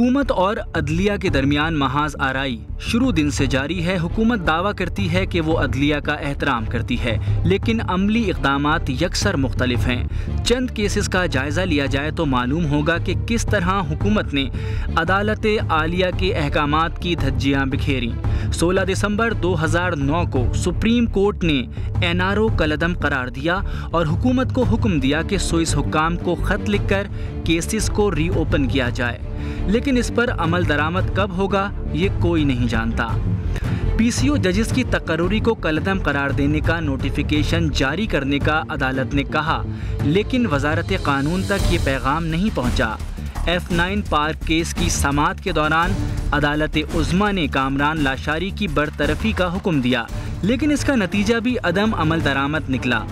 हुकूमत और अदलिया के दरमियान महाज आरई शुरू दिन से जारी है हुकूमत दावा करती है कि वो अदलिया का एहतराम करती है लेकिन अमली इकदाम यकसर मुख्तलिफ हैं चंद केसेस का जायज़ा लिया जाए तो मालूम होगा कि किस तरह हुकूमत ने अदालत आलिया के अहकाम की धज्जियाँ बिखेरी 16 दिसंबर 2009 को सुप्रीम कोर्ट ने एनआरओ कलदम करार दिया और हुकूमत को हुक्म दिया कि सुइस हुकाम को ख़त लिखकर केसेस को रीओपन किया जाए लेकिन इस पर अमल दरामद कब होगा ये कोई नहीं जानता पीसीओ जजेस की तकर्री को कलदम करार देने का नोटिफिकेशन जारी करने का अदालत ने कहा लेकिन वजारत कानून तक ये पैगाम नहीं पहुंचा। एफ नाइन पार्क केस की समात के दौरान अदालत उज़मा ने कामरान लाशारी की बरतरफी का हुक्म दिया लेकिन इसका नतीजा भी अदम अमल दरामद निकला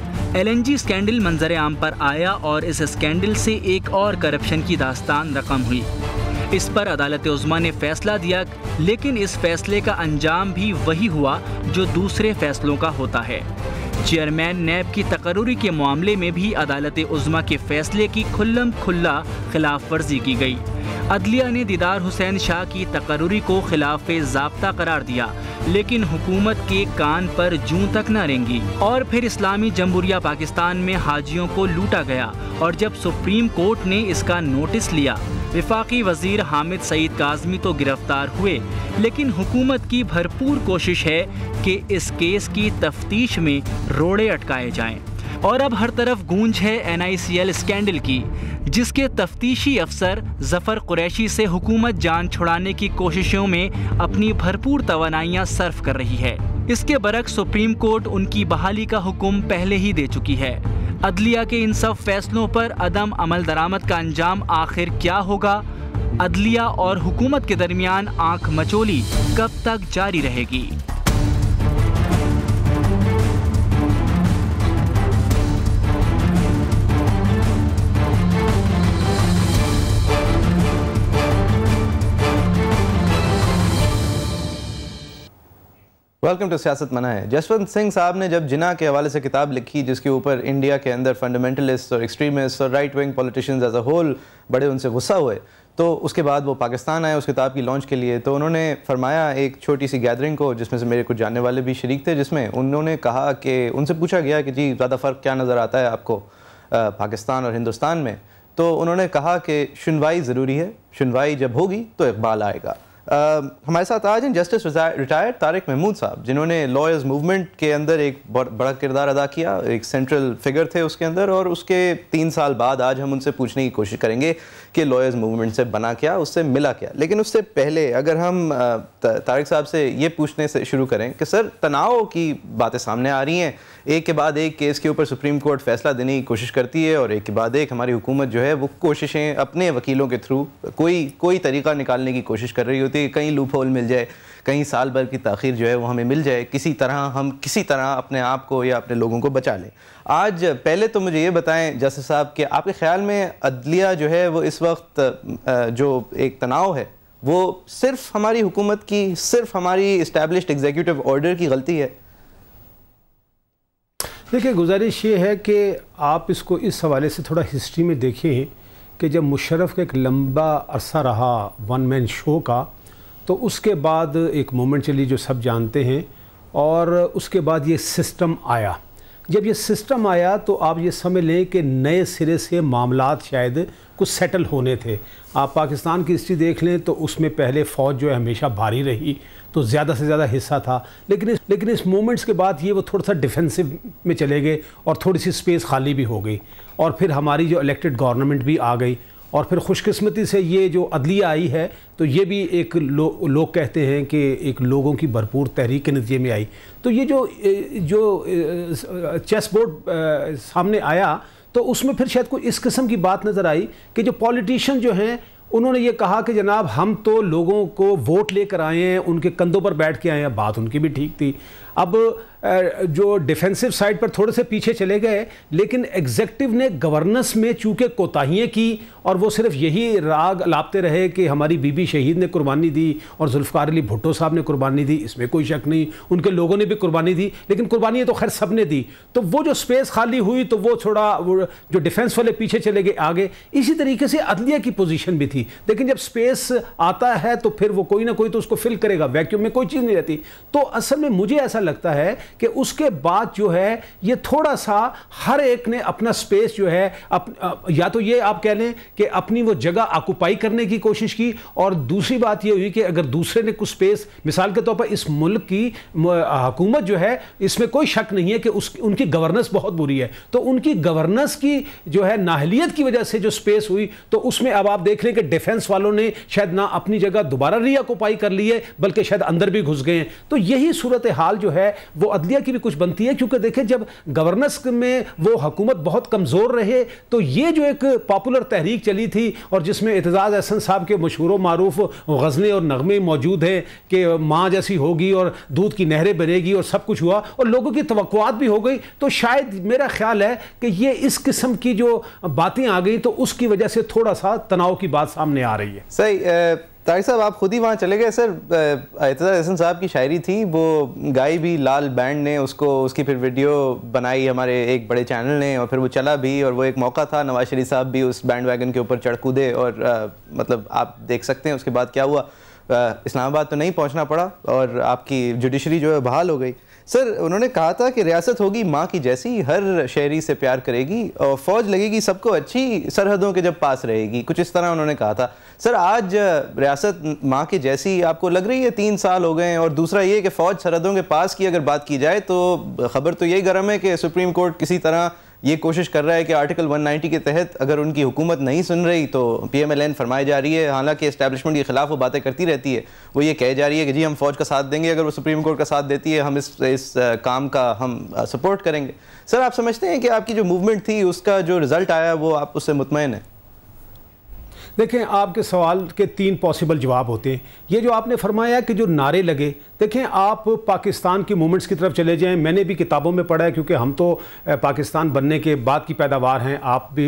एलएनजी स्कैंडल मंजर आम पर आया और इस स्कैंडल से एक और करप्शन की दास्तान रकम हुई इस पर अदालत उज़मा ने फैसला दिया लेकिन इस फैसले का अंजाम भी वही हुआ जो दूसरे फैसलों का होता है चेयरमैन नैब की तकरूरी के मामले में भी अदालत उजमा के फैसले की खुल्लम खुल्ला खिलाफ वर्जी की गई अदलिया ने दीदार हुसैन शाह की तकर्री को खिलाफ जबता करार दिया लेकिन हुकूमत के कान पर जू तक न रेंगी और फिर इस्लामी जमहूरिया पाकिस्तान में हाजियों को लूटा गया और जब सुप्रीम कोर्ट ने इसका नोटिस लिया विफाकी वजीर हामिद सईद काजमी तो गिरफ्तार हुए लेकिन हुकूमत की भरपूर कोशिश है कि इस केस की तफ्तीश में रोड़े अटकाए जाएं। और अब हर तरफ गूंज है एन स्कैंडल की जिसके तफ्तीशी अफसर जफर कुरैशी से हुकूमत जान छुड़ाने की कोशिशों में अपनी भरपूर तोनाइयाँ सर्फ कर रही है इसके बरक सुप्रीम कोर्ट उनकी बहाली का हुक्म पहले ही दे चुकी है अदलिया के इन सब फैसलों पर अदम अमल दरामद का अंजाम आखिर क्या होगा अदलिया और हुकूमत के दरमियान आंख मचोली कब तक जारी रहेगी वेलकम टू सियासत मना है जसवंत सिंह साहब ने जब जिना के हवाले से किताब लिखी जिसके ऊपर इंडिया के अंदर फंडामेंटलिस्ट और एक्सट्रीमिस्ट और right wing politicians as a whole बड़े उनसे गुस्सा हुए तो उसके बाद वो पाकिस्तान आए उस किताब की लॉन्च के लिए तो उन्होंने फरमाया एक छोटी सी गैदरिंग को जिसमें से मेरे कुछ जानने वाले भी शरीक थे जिसमें उन्होंने कहा कि उनसे पूछा गया कि जी ज़्यादा फ़र्क क्या नज़र आता है आपको पाकिस्तान और हिंदुस्तान में तो उन्होंने कहा कि सुनवाई ज़रूरी है सुनवाई जब होगी तो इकबाल आएगा हमारे साथ आज हैं जस्टिस रिटायर्ड तारिक महमूद साहब जिन्होंने लॉयर्स मूवमेंट के अंदर एक बड़ा किरदार अदा किया एक सेंट्रल फिगर थे उसके अंदर और उसके तीन साल बाद आज हम उनसे पूछने की कोशिश करेंगे कि लॉयर्स मूवमेंट से बना क्या उससे मिला क्या लेकिन उससे पहले अगर हम तारिक साहब से ये पूछने से शुरू करें कि सर तनाव की बातें सामने आ रही हैं एक के बाद एक केस के ऊपर सुप्रीम कोर्ट फैसला देने की कोशिश करती है और एक के बाद एक हमारी हुकूमत जो है वो कोशिशें अपने वकीलों के थ्रू कोई कोई तरीका निकालने की कोशिश कर रही होती है कहीं लूप होल मिल जाए कई साल भर की तखीर जो है वो हमें मिल जाए किसी तरह हम किसी तरह अपने आप को या अपने लोगों को बचा लें आज पहले तो मुझे ये बताएं जस्टिस साहब कि आपके ख्याल में अदलिया जो है वो इस वक्त जो एक तनाव है वो सिर्फ हमारी हुकूमत की सिर्फ हमारी इस्टेब्लिश एग्जीक्यूटिव ऑर्डर की गलती है देखिए गुजारिश ये है कि आप इसको इस हवाले से थोड़ा हिस्ट्री में देखिए कि जब मुशरफ़ का एक लंबा अरसा रहा वन मैन शो का तो उसके बाद एक मोमेंट चली जो सब जानते हैं और उसके बाद ये सिस्टम आया जब ये सिस्टम आया तो आप ये समझ लें कि नए सिरे से मामला शायद कुछ सेटल होने थे आप पाकिस्तान की हिस्ट्री देख लें तो उसमें पहले फ़ौज जो है हमेशा भारी रही तो ज़्यादा से ज़्यादा हिस्सा था लेकिन इस लेकिन इस मोमेंट्स के बाद ये वो थोड़ा सा डिफेंसिव में चले गए और थोड़ी सी स्पेस खाली भी हो गई और फिर हमारी जो इलेक्टेड गवर्नमेंट भी आ गई और फिर खुशकिस्मती से ये जो अदलिया आई है तो ये भी एक लो, लोग कहते हैं कि एक लोगों की भरपूर तहरीक के नतीजे में आई तो ये जो जो चेस बोर्ड सामने आया तो उसमें फिर शायद कोई इस किस्म की बात नज़र आई कि जो पॉलिटिशियन जो हैं उन्होंने ये कहा कि जनाब हम तो लोगों को वोट लेकर आए हैं उनके कंधों पर बैठ के आए हैं बात उनकी भी ठीक थी अब जो डिफेंसिव साइड पर थोड़े से पीछे चले गए लेकिन एग्जेक्टिव ने गवर्नेंस में चूंकि कोताहियाँ की और वो सिर्फ यही राग लापते रहे कि हमारी बीबी शहीद ने कुर्बानी दी और जुल्फ़ार अली भुट्टो साहब ने कुर्बानी दी इसमें कोई शक नहीं उनके लोगों ने भी कुर्बानी दी लेकिन कुर्बानी तो खैर सब ने दी तो वो जो स्पेस खाली हुई तो वो थोड़ा वो जो डिफेंस वाले पीछे चले गए आगे इसी तरीके से अदलिया की पोजिशन भी थी लेकिन जब स्पेस आता है तो फिर वो कोई ना कोई तो उसको फिल करेगा वैक्यूम में कोई चीज़ नहीं रहती तो असल में मुझे ऐसा लगता है कि उसके बाद जो है ये थोड़ा सा हर एक ने अपना स्पेस जो है अप, या तो ये आप कह लें कि अपनी वो जगह आकुपाई करने की कोशिश की और दूसरी बात ये हुई कि अगर दूसरे ने कुछ स्पेस मिसाल के तौर पर इस मुल्क की हकूमत जो है इसमें कोई शक नहीं है कि उस उनकी गवर्नेंस बहुत बुरी है तो उनकी गवर्नेंस की जो है नाहलीत की वजह से जो स्पेस हुई तो उसमें अब आप देख रहे हैं कि डिफेंस वालों ने शायद ना अपनी जगह दोबारा रियाकोपाई कर ली है बल्कि शायद अंदर भी घुस गए हैं तो यही सूरत हाल जो है वो अदलिया की भी कुछ बनती है क्योंकि देखें जब गवर्नेंस में वो हुकूमत बहुत कमज़ोर रहे तो ये जो एक पॉपुलर तहरीक चली थी और जिसमें एतजाज़ अहसन साहब के मशहूर मरूफ गज़लें और नगमे मौजूद हैं कि माँ जैसी होगी और दूध की नहरें बनेगी और सब कुछ हुआ और लोगों की तवक़ात भी हो गई तो शायद मेरा ख्याल है कि ये इस किस्म की जो बातें आ गई तो उसकी वजह से थोड़ा सा तनाव की बात सामने आ रही है सही तारिक साहब आप खुद ही वहाँ चले गए सर एतज़ार हसन साहब की शायरी थी वो गाई भी लाल बैंड ने उसको उसकी फिर वीडियो बनाई हमारे एक बड़े चैनल ने और फिर वो चला भी और वो एक मौका था नवाज शरीफ साहब भी उस बैंड वैगन के ऊपर चढ़ कूदे और आ, मतलब आप देख सकते हैं उसके बाद क्या हुआ इस्लामाबाद तो नहीं पहुँचना पड़ा और आपकी जुडिशरी जो है बहाल हो गई सर उन्होंने कहा था कि रियासत होगी माँ की जैसी हर शहरी से प्यार करेगी और फौज लगेगी सबको अच्छी सरहदों के जब पास रहेगी कुछ इस तरह उन्होंने कहा था सर आज रियासत माँ की जैसी आपको लग रही है तीन साल हो गए हैं और दूसरा ये कि फ़ौज सरहदों के पास की अगर बात की जाए तो खबर तो यही गर्म है कि सुप्रीम कोर्ट किसी तरह ये कोशिश कर रहा है कि आर्टिकल 190 के तहत अगर उनकी हुकूमत नहीं सुन रही तो पी एम एल एन फरमाई जा रही है हालांकि इस्टेबलिशमेंट के खिलाफ वो बातें करती रहती है वो ये कह जा रही है कि जी हम फौज का साथ देंगे अगर वो सुप्रीम कोर्ट का साथ देती है हम इस इस काम का हम सपोर्ट करेंगे सर आप समझते हैं कि आपकी जो मूवमेंट थी उसका जो रिज़ल्ट आया वो आप उससे मुतमिन है देखें आपके सवाल के तीन पॉसिबल जवाब होते हैं ये जो आपने फरमाया कि जो नारे लगे देखें आप पाकिस्तान की मूवमेंट्स की तरफ चले जाएं मैंने भी किताबों में पढ़ा है क्योंकि हम तो पाकिस्तान बनने के बाद की पैदावार हैं आप भी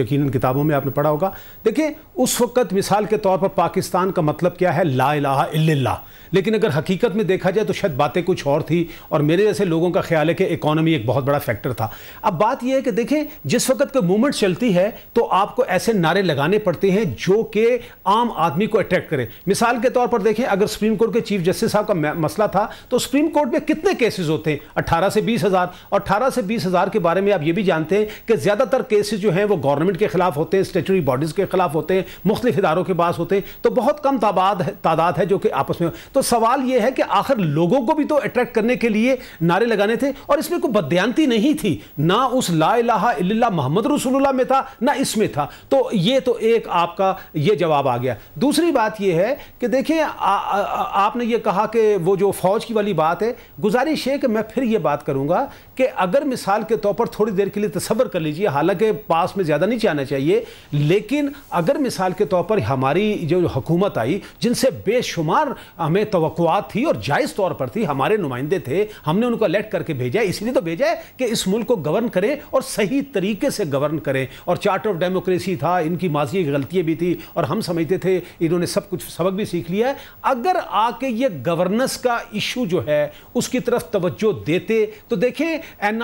यकीनन किताबों में आपने पढ़ा होगा देखें उस वक्त मिसाल के तौर पर पाकिस्तान का मतलब क्या है ला इलाहा इल्लल्लाह लेकिन अगर हकीकत में देखा जाए तो शायद बातें कुछ और थी और मेरे जैसे लोगों का ख्याल है कि इकोनॉमी एक बहुत बड़ा फैक्टर था अब बात यह है कि देखें जिस वक्त कोई मूवमेंट चलती है तो आपको ऐसे नारे लगाने पड़ते हैं जो कि आम आदमी को अट्रैक्ट करें मिसाल के तौर पर देखें अगर सुप्रीम कोर्ट के चीफ जस्टिस साहब का मसला था तो सुप्रीम कोर्ट में कितने केसेस होते हैं अट्ठारह से बीस हज़ार और अठारह से बीस हज़ार के बारे में आप ये भी जानते हैं कि ज़्यादातर केसेज जो हैं वो गवर्नमेंट के खिलाफ होते हैं स्टेचुरी बॉडीज़ के खिलाफ होते हैं मुख्तलिफ इदारों के पास होते हैं तो बहुत कम तादाद तादाद है जो कि आपस में तो सवाल ये है कि आखिर लोगों को भी तो अट्रैक्ट करने के लिए नारे लगाने थे और इसमें कोई बदयांती नहीं थी ना उस ला मोहम्मद रसूलुल्लाह में था ना इसमें था तो ये तो एक आप आपका ये जवाब आ गया दूसरी बात ये है कि देखिए आपने ये कहा कि वो जो फौज की वाली बात है गुजारिश है कि मैं फिर ये बात करूँगा कि अगर मिसाल के तौर पर थोड़ी देर के लिए तस्वर कर लीजिए हालांकि पास में ज़्यादा नहीं जाना चाहिए लेकिन अगर मिसाल के तौर पर हमारी जो हुकूमत आई जिनसे बेशुमार हमें तो थी और जायज़ तौर पर थी हमारे नुमाइंदे थे हमने उनको अलेक्ट करके भेजा है इसलिए तो भेजा है कि इस मुल्क को गवर्न करें और सही तरीके से गवर्न करें और चार्टर ऑफ डेमोक्रेसी था इनकी माजी की गलतियाँ भी थी और हम समझते थे इन्होंने सब कुछ सबक भी सीख लिया है अगर आके ये गवर्नेंस का इशू जो है उसकी तरफ तवज्जो देते तो देखें एन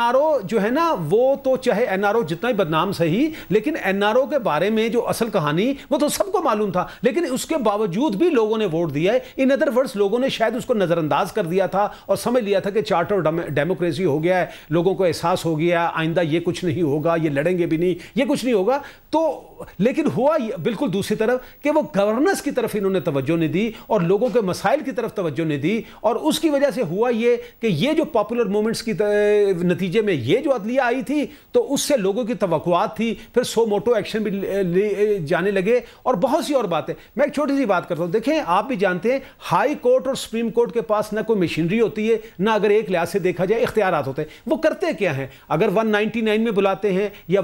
जो है ना वो तो चाहे एन जितना ही बदनाम सही लेकिन एन के बारे में जो असल कहानी वो तो सबको मालूम था लेकिन उसके बावजूद भी लोगों ने वोट दिया है इन अदर वर्ड्स लोगों ने शायद उसको नज़रअंदाज कर दिया था और समझ लिया था कि चार्टर डेमोक्रेसी हो गया है लोगों को एहसास हो गया आइंदा ये कुछ नहीं होगा ये लड़ेंगे भी नहीं ये कुछ नहीं होगा तो लेकिन हुआ बिल्कुल दूसरी तरफ कि वो गवर्नेंस की तरफ इन्होंने तवज्जो नहीं दी और लोगों के मसाइल की तरफ तवज्जो नहीं दी और उसकी वजह से हुआ ये कि ये जो पॉपुलर मूवमेंट्स की नतीजे में ये जो अदलिया आई थी तो उससे लोगों की तवक़ात थी फिर सो मोटो एक्शन भी जाने लगे और बहुत सी और बातें मैं एक छोटी सी बात करता हूँ देखें आप भी जानते हैं हाई कोर्ट और सुप्रीम कोर्ट के पास ना कोई मशीनरी होती है ना अगर एक लिहाज से देखा जाए इख्तियार होते हैं वो करते क्या हैं अगर नाइन में बुलाते हैं या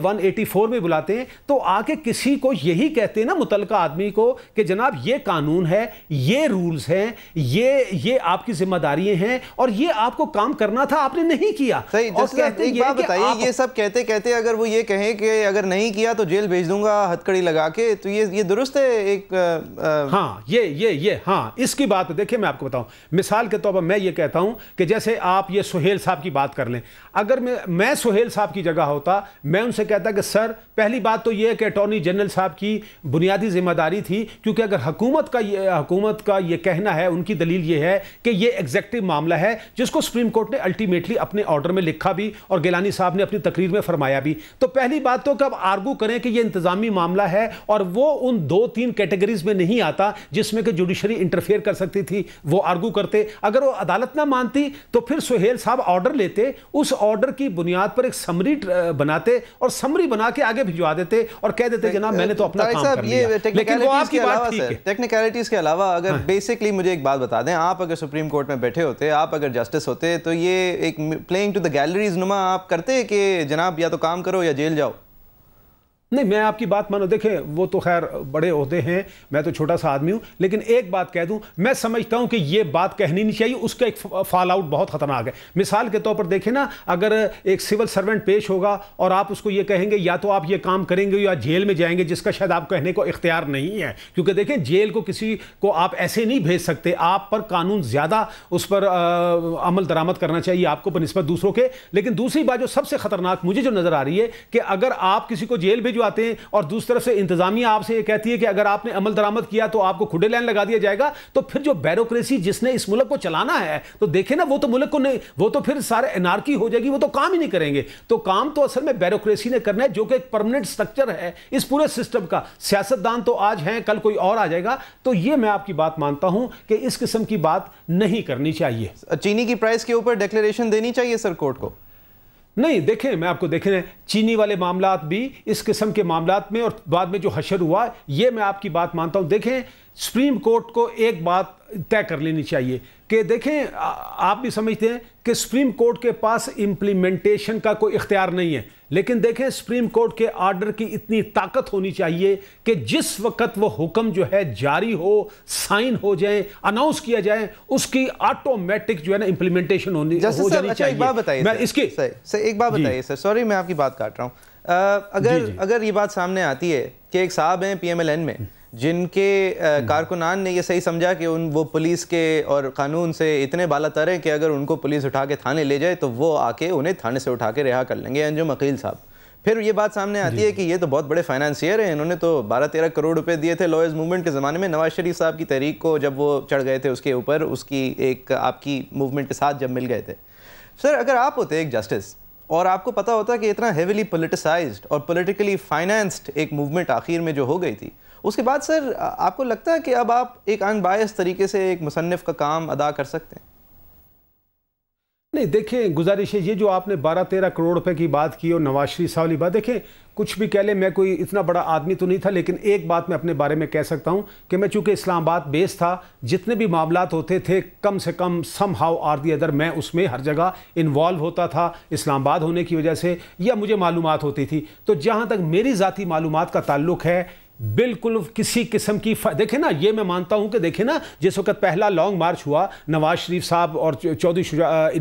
फोर में बुलाते हैं तो आके किसी को यही कहते हैं ना मुतलका आदमी को कि जनाब ये कानून है ये रूल्स हैं ये ये आपकी जिम्मेदारियां हैं और ये आपको काम करना था आपने नहीं किया सही और कहते एक बात बताइए ये सब कहते कहते अगर वो ये कहें कि अगर नहीं किया तो जेल भेज दूंगा हथकड़ी लगा के तो ये ये दुरुस्त है एक आ, हाँ ये ये ये हाँ इसकी बात देखिए मैं आपको बताऊँ मिसाल के तौर पर मैं ये कहता हूँ कि जैसे आप ये सुहेल साहब की बात कर लें अगर मैं सुहेल साहब की जगह होता मैं उनसे कहता कि सर पहली बात तो ये है कि अटॉर्नी अटॉर्नी जनरल साहब की बुनियादी जिम्मेदारी थी क्योंकि अगर हुकूमत का ये हुकूमत का ये कहना है उनकी दलील ये है कि ये एग्जैक्टिव मामला है जिसको सुप्रीम कोर्ट ने अल्टीमेटली अपने ऑर्डर में लिखा भी और गिलानी साहब ने अपनी तकरीर में फरमाया भी तो पहली बात तो कब आर्गू करें कि यह इंतजामी मामला है और वो उन दो तीन कैटेगरीज में नहीं आता जिसमें कि जुडिशरी इंटरफेयर कर सकती थी वो आर्गू करते अगर वो अदालत ना मानती तो फिर सुहेल साहब ऑर्डर लेते उस ऑर्डर की बुनियाद पर एक समरी बनाते और समरी बना के आगे भिजवा देते और कह देते थे जनाब मैंने तो अपना काम कर लिया लेकिन वो आपकी बात ठीक है टेक्निकलिटीज के अलावा अगर बेसिकली हाँ। मुझे एक बात बता दें आप अगर सुप्रीम कोर्ट में बैठे होते आप अगर जस्टिस होते तो ये एक प्लेइंग टू द गैलरीज नुमा आप करते कि जनाब या तो काम करो या जेल जाओ नहीं मैं आपकी बात मानो देखें वो तो खैर बड़े होते हैं मैं तो छोटा सा आदमी हूँ लेकिन एक बात कह दूँ मैं समझता हूँ कि ये बात कहनी नहीं चाहिए उसका एक फॉल आउट बहुत ख़तरनाक है मिसाल के तौर पर देखें ना अगर एक सिविल सर्वेंट पेश होगा और आप उसको ये कहेंगे या तो आप ये काम करेंगे या जेल में जाएंगे जिसका शायद आप कहने को इख्तियार नहीं है क्योंकि देखें जेल को किसी को आप ऐसे नहीं भेज सकते आप पर कानून ज़्यादा उस पर अमल दरामद करना चाहिए आपको बनस्बत दूसरों के लेकिन दूसरी बात जो सबसे ख़तरनाक मुझे जो नज़र आ रही है कि अगर आप किसी को जेल भेजो क्यों आते हैं और दूसरी तरफ से इंतजामिया आपसे ये कहती है कि अगर आपने अमल दरामद किया तो आपको खुडे लाइन लगा दिया जाएगा तो फिर जो बैरोक्रेसी जिसने इस मुल्क को चलाना है तो देखे ना वो तो मुल्क को नहीं वो तो फिर सारे एनआरकी हो जाएगी वो तो काम ही नहीं करेंगे तो काम तो असल में बैरोक्रेसी ने करना है जो कि एक परमानेंट स्ट्रक्चर है इस पूरे सिस्टम का सियासतदान तो आज हैं कल कोई और आ जाएगा तो ये मैं आपकी बात मानता हूं कि इस किस्म की बात नहीं करनी चाहिए चीनी की प्राइस के ऊपर डिक्लेरेशन देनी चाहिए सर कोर्ट को नहीं देखें मैं आपको देखें चीनी वाले मामला भी इस किस्म के मामला में और बाद में जो हशर हुआ ये मैं आपकी बात मानता हूँ देखें सुप्रीम कोर्ट को एक बात तय कर लेनी चाहिए कि देखें आप भी समझते हैं कि सुप्रीम कोर्ट के पास इम्प्लीमेंटेशन का कोई इख्तियार नहीं है लेकिन देखें सुप्रीम कोर्ट के आर्डर की इतनी ताकत होनी चाहिए कि जिस वक्त वो हुक्म जो है जारी हो साइन हो जाए अनाउंस किया जाए उसकी ऑटोमेटिक जो है ना इम्प्लीमेंटेशन होनी हो जानी अच्छा, चाहिए एक बात मैं इसकी सर, सर एक बात बताइए सर सॉरी मैं आपकी बात काट रहा हूँ अगर जी जी। अगर ये बात सामने आती है कि एक साहब हैं पी में जिनके हम्म। कारकुनान ने ये सही समझा कि उन वो पुलिस के और कानून से इतने बाला तर हैं कि अगर उनको पुलिस उठा के थाने ले जाए तो वो आके उन्हें थाने से उठा के रिहा कर लेंगे अंजुम अकील साहब फिर ये बात सामने आती है कि ये तो बहुत बड़े फाइनेंसियर हैं इन्होंने तो बारह तेरह करोड़ रुपए दिए थे लॉयर्स मूवमेंट के ज़माने में नवाज शरीफ साहब की तहरीक को जब वो चढ़ गए थे उसके ऊपर उसकी एक आपकी मूवमेंट के साथ जब मिल गए थे सर अगर आप होते एक जस्टिस और आपको पता होता कि इतना हेविली पोलिटिसाइज्ड और पोलिटिकली फाइनेंस्ड एक मूवमेंट आखिर में जो हो गई थी उसके बाद सर आपको लगता है कि अब आप एक अनबायस तरीके से एक मुसनफ़ का काम अदा कर सकते हैं नहीं देखें गुजारिश है ये जो आपने बारह तेरह करोड़ रुपए की बात की और नवाज शरीफ साहब वाली बात देखें कुछ भी कह लें मैं कोई इतना बड़ा आदमी तो नहीं था लेकिन एक बात मैं अपने बारे में कह सकता हूँ कि मैं चूँकि इस्लामाबाद बेस था जितने भी मामला होते थे कम से कम somehow are the other मैं उसमें हर जगह इन्वॉल्व होता था इस्लामाबाद होने की वजह से या मुझे मालूम होती थी तो जहाँ तक मेरी ज़ाती मालूम का ताल्लुक है बिल्कुल किसी किस्म की देखे ना ये मैं मानता हूं कि देखे ना जिस वक्त पहला लॉन्ग मार्च हुआ नवाज शरीफ साहब और चौधरी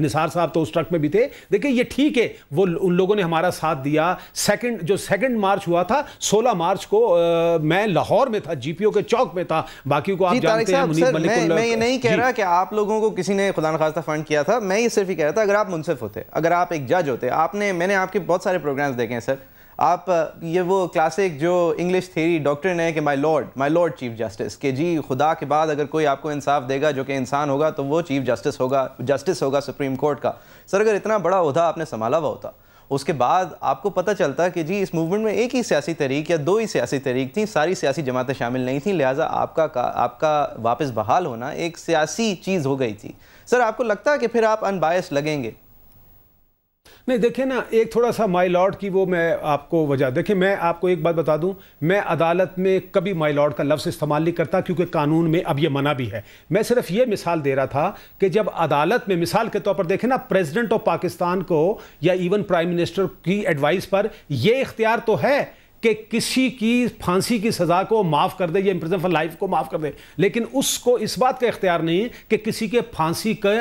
निसार साहब तो उस ट्रक में भी थे देखिए ये ठीक है वो उन लोगों ने हमारा साथ दिया सेकंड जो सेकंड मार्च हुआ था 16 मार्च को आ, मैं लाहौर में था जीपीओ के चौक में था बाकी को आप जानते हैं मुनीब मलिक मैं, मैं ये नहीं कह रहा कि आप लोगों को किसी ने खुदा खास्ता फंड किया था मैं ये सिर्फ ही कह रहा था अगर आप मुनसिफ होते अगर आप एक जज होते आपने मैंने आपके बहुत सारे प्रोग्राम्स देखे हैं सर आप ये वो क्लासिक जो इंग्लिश थेरी डॉक्टर ने कि my lord my lord chief justice कि जी खुदा के बाद अगर कोई आपको इंसाफ देगा जो कि इंसान होगा तो वो चीफ जस्टिस होगा जस्टिस होगा सुप्रीम कोर्ट का सर अगर इतना बड़ा उहदा आपने संभाला हुआ होता उसके बाद आपको पता चलता कि जी इस मूवमेंट में एक ही सियासी तहरीक या दो ही सियासी तहरीक थी सारी सियासी जमातें शामिल नहीं थी लिहाजा आपका का, आपका वापस बहाल होना एक सियासी चीज़ हो गई थी सर आपको लगता है कि फिर आप अनबायस लगेंगे नहीं देखिए ना एक थोड़ा सा माई लॉर्ड की वो मैं आपको वजह देखिए मैं आपको एक बात बता दूं मैं अदालत में कभी माई लॉर्ड का लफ्ज़ इस्तेमाल नहीं करता क्योंकि कानून में अब ये मना भी है मैं सिर्फ ये मिसाल दे रहा था कि जब अदालत में मिसाल के तौर पर देखें ना प्रेसिडेंट ऑफ पाकिस्तान को या इवन प्राइम मिनिस्टर की एडवाइस पर यह इख्तियार तो है कि किसी की फांसी की सज़ा को माफ़ कर दे या इम्प्रिजन फॉर लाइफ को माफ़ कर दे लेकिन उसको इस बात का इख्तियार नहीं कि किसी के फांसी का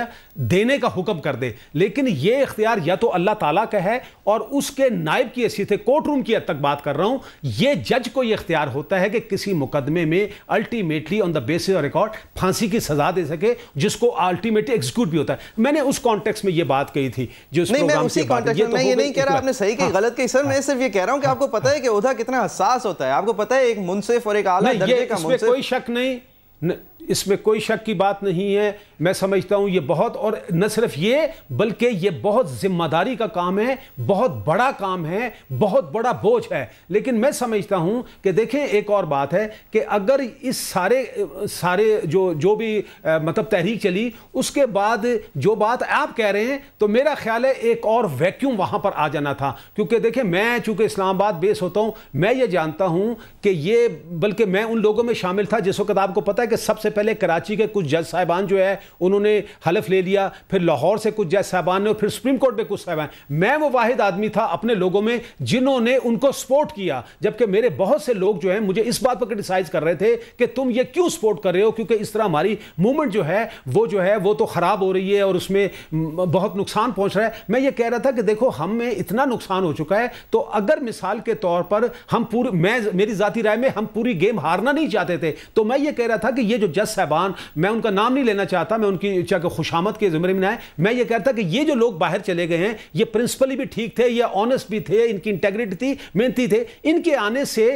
देने का हुक्म कर दे लेकिन यह इख्तियार या तो अल्लाह ताला का है और उसके नायब की हैसियत है कोर्ट रूम की हद तक बात कर रहा हूँ यह जज को यह इख्तियार होता है कि किसी मुकदमे में ultimately on the basis of record फांसी की सज़ा दे सके जिसको अल्टीमेटली एग्जीक्यूट भी होता है मैंने उस कॉन्टेक्स्ट में ये बात कही थी जो नहीं, मैं ये तो नहीं कह रहा आपने सही हाँ। गलत कही सर मैं हाँ। सिर्फ ये कह रहा हूँ कि आपको पता है कि उधर मुद्दा कितना हसास होता है आपको पता है एक मुनसिफ और एक आला दर्जे का मुनसिफ कोई शक नहीं इसमें कोई शक की बात नहीं है मैं समझता हूँ ये बहुत और न सिर्फ ये बल्कि ये बहुत जिम्मेदारी का काम है बहुत बड़ा काम है बहुत बड़ा बोझ है लेकिन मैं समझता हूँ कि देखें एक और बात है कि अगर इस सारे सारे जो जो भी आ, मतलब तहरीक चली उसके बाद जो बात आप कह रहे हैं तो मेरा ख्याल है एक और वैक्यूम वहाँ पर आ जाना था क्योंकि देखें मैं चूँकि इस्लामाबाद बेस होता हूँ मैं ये जानता हूँ कि ये बल्कि मैं उन लोगों में शामिल था जिस वक्त आपको पता है कि सबसे पहले कराची के कुछ जज साहिबान जो है उन्होंने हलफ ले लिया फिर लाहौर से कुछ जज साहिबान ने और फिर सुप्रीम कोर्ट में कुछ साहिबान मैं वो वाहिद आदमी था अपने लोगों में जिन्होंने उनको सपोर्ट किया जबकि मेरे बहुत से लोग जो हैं मुझे इस बात पर क्रिटिसाइज कर रहे थे कि तुम ये क्यों सपोर्ट कर रहे हो क्योंकि इस तरह हमारी मूवमेंट जो है वो जो है वो तो ख़राब हो रही है और उसमें बहुत नुकसान पहुंच रहा है मैं ये कह रहा था कि देखो हम में इतना नुकसान हो चुका है तो अगर मिसाल के तौर पर हम पूरी मैं मेरी ज़ाती राय में हम पूरी गेम हारना नहीं चाहते थे तो मैं ये कह रहा था कि ये जो जज साहबान मैं उनका नाम नहीं लेना चाहता मैं उनकी चाहे खुशामद के ज़ुमरे में ना आए मैं ये कहता कि ये जो लोग बाहर चले गए हैं ये प्रिंसिपली भी ठीक थे ये ऑनेस्ट भी थे इनकी इंटेग्रिटी थी मेहनती थे इनके आने से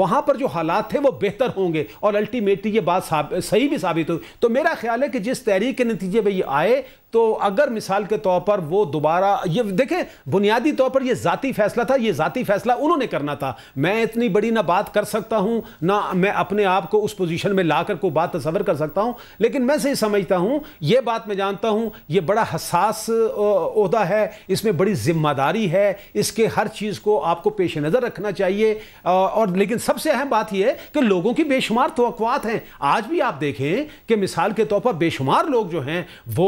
वहाँ पर जो हालात थे वो बेहतर होंगे और अल्टीमेटली ये बात सही भी साबित हुई तो मेरा ख्याल है कि जिस तहरीक के नतीजे में ये आए तो अगर मिसाल के तौर पर वो दोबारा ये देखें बुनियादी तौर पर ये ज़ाती फैसला था ये ज़ाती फैसला उन्होंने करना था मैं इतनी बड़ी ना बात कर सकता हूँ ना मैं अपने आप को उस पोजीशन में लाकर को बात तस्वर कर सकता हूँ लेकिन मैं सही समझता हूँ ये बात मैं जानता हूँ ये बड़ा हसास अहदा है इसमें बड़ी जिम्मेदारी है इसके हर चीज़ को आपको पेश नज़र रखना चाहिए और लेकिन सबसे अहम बात यह है कि लोगों की बेशुमार तो हैं आज भी आप देखें कि मिसाल के तौर पर बेशुमार लोग जो हैं वो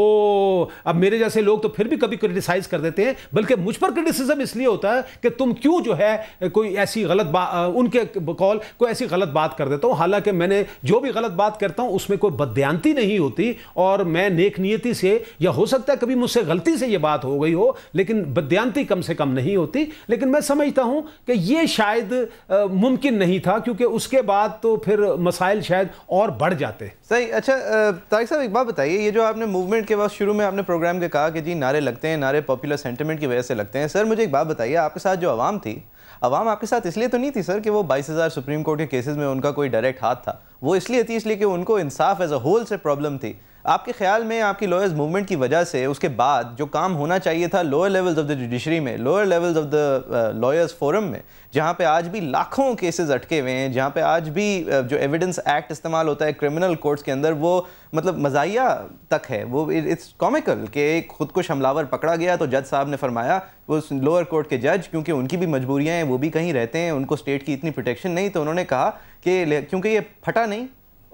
अब मेरे जैसे लोग तो फिर भी कभी क्रिटिसाइज कर देते हैं बल्कि मुझ पर क्रिटिसिज्म इसलिए होता है कि तुम क्यों जो है कोई ऐसी गलत बात उनके कॉल कोई ऐसी गलत बात कर देता हूँ हालांकि मैंने जो भी गलत बात करता हूँ उसमें कोई बदयांती नहीं होती और मैं नेक नियति से या हो सकता है कभी मुझसे गलती से ये बात हो गई हो लेकिन बदयांती कम से कम नहीं होती लेकिन मैं समझता हूँ कि ये शायद मुमकिन नहीं था क्योंकि उसके बाद तो फिर मसाइल शायद और बढ़ जाते सही अच्छा तारिक साहब एक बात बताइए ये जो आपने मूवमेंट के बाद शुरू में आपने प्रोग्राम के कहा कि जी नारे लगते हैं नारे पॉपुलर सेंटिमेंट की वजह से लगते हैं सर मुझे एक बात बताइए आपके साथ जो आवाम थी आवाम आपके साथ इसलिए तो नहीं थी सर कि वो बाईस हज़ार सुप्रीम कोर्ट के केसेस में उनका कोई डायरेक्ट हाथ था वो इसलिए थी इसलिए कि उनको इंसाफ एज अ होल से प्रॉब्लम थी आपके ख्याल में आपकी लॉयर्स मूवमेंट की वजह से उसके बाद जो काम होना चाहिए था lower levels of the judiciary में lower levels of the lawyers forum में जहाँ पे आज भी लाखों केसेस अटके हुए हैं जहाँ पे आज भी uh, जो एविडेंस एक्ट इस्तेमाल होता है क्रिमिनल कोर्ट्स के अंदर वो मतलब मजाया तक है वो इट्स कॉमिकल कि एक खुदकुश हमलावर पकड़ा गया तो जज साहब ने फरमाया वो लोअर कोर्ट के जज क्योंकि उनकी भी मजबूरियाँ हैं वो भी कहीं रहते हैं उनको स्टेट की इतनी प्रोटेक्शन नहीं तो उन्होंने कहा कि क्योंकि ये फटा नहीं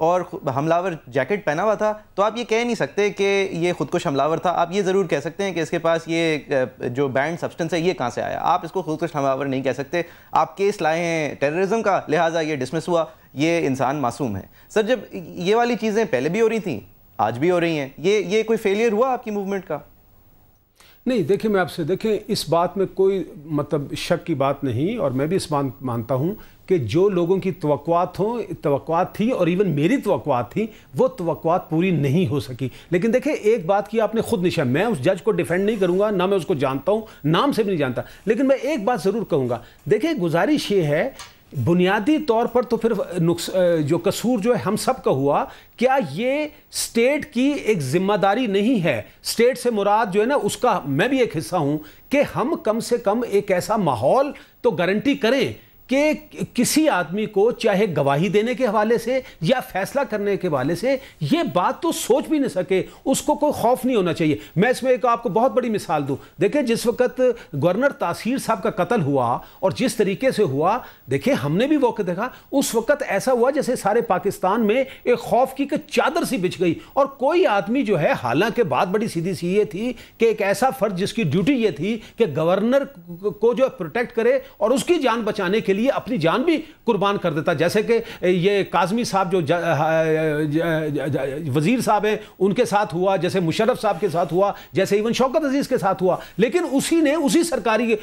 और हमलावर जैकेट पहना हुआ था तो आप ये कह नहीं सकते कि ये खुदकुश हमलावर था आप ये ज़रूर कह सकते हैं कि इसके पास ये जो बैंड सब्सटेंस है ये कहाँ से आया आप इसको खुदकुश हमलावर नहीं कह सकते आप केस लाए हैं टेररिज्म का लिहाजा ये डिसमिस हुआ ये इंसान मासूम है सर जब ये वाली चीज़ें पहले भी हो रही थी आज भी हो रही हैं ये ये कोई फेलियर हुआ आपकी मूवमेंट का नहीं देखिए मैं आपसे देखें इस बात में कोई मतलब शक की बात नहीं और मैं भी इस बात मानता हूँ कि जो लोगों की तवक्वात हों तवक्वात थी और इवन मेरी तवक्वात थी वो तवक्वात पूरी नहीं हो सकी लेकिन देखिए एक बात की आपने खुद निशा मैं उस जज को डिफेंड नहीं करूँगा ना मैं उसको जानता हूँ नाम से भी नहीं जानता लेकिन मैं एक बात ज़रूर कहूँगा देखिए गुजारिश ये है बुनियादी तौर पर तो फिर नुकस जो कसूर जो है हम सब का हुआ क्या ये स्टेट की एक जिम्मेदारी नहीं है स्टेट से मुराद जो है ना उसका मैं भी एक हिस्सा हूं कि हम कम से कम एक ऐसा माहौल तो गारंटी करें कि किसी आदमी को चाहे गवाही देने के हवाले से या फैसला करने के हवाले से ये बात तो सोच भी नहीं सके उसको कोई खौफ नहीं होना चाहिए मैं इसमें एक आपको बहुत बड़ी मिसाल दूं देखिए जिस वक्त गवर्नर तासीर साहब का कत्ल हुआ और जिस तरीके से हुआ देखिए हमने भी वक्त देखा उस वक्त ऐसा हुआ जैसे सारे पाकिस्तान में एक खौफ की चादर सी बिछ गई और कोई आदमी जो है हालांकि बात बड़ी सीधी सी ये थी कि एक ऐसा फर्ज जिसकी ड्यूटी ये थी कि गवर्नर को जो प्रोटेक्ट करे और उसकी जान बचाने के लिए अपनी जान भी कुर्बान कर देता जैसे कि ये काजमी साहब जो वजीर साहब हैं उनके साथ हुआ जैसे मुशरफ साहब के साथ हुआ जैसे इवन शौकत अजीज़ के साथ हुआ लेकिन उसी ने उसी सरकारी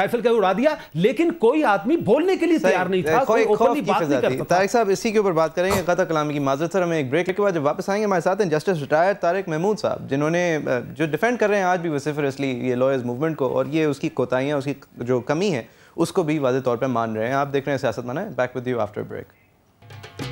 राइफल का उड़ा दिया लेकिन कोई आदमी बोलने के लिए तैयार नहीं था कोई ओपनली बात नहीं करता तारिक साहब इसी के ऊपर बात करेंगे कथा कलामी की माजरत सर हमें एक ब्रेक के बाद जब वापस आएंगे हमारे साथ हैं जस्टिस रिटायर्ड तारिक महमूद साहब जिन्होंने जो डिफेंड कर रहे हैं आज भी वसीफर इसलिए ये लॉयर्स मूवमेंट को और ये उसकी कोताहियाँ उसकी जो कमी है उसको भी वाजे तौर पर मान रहे हैं आप देख रहे हैं सियासत माना है back with you after break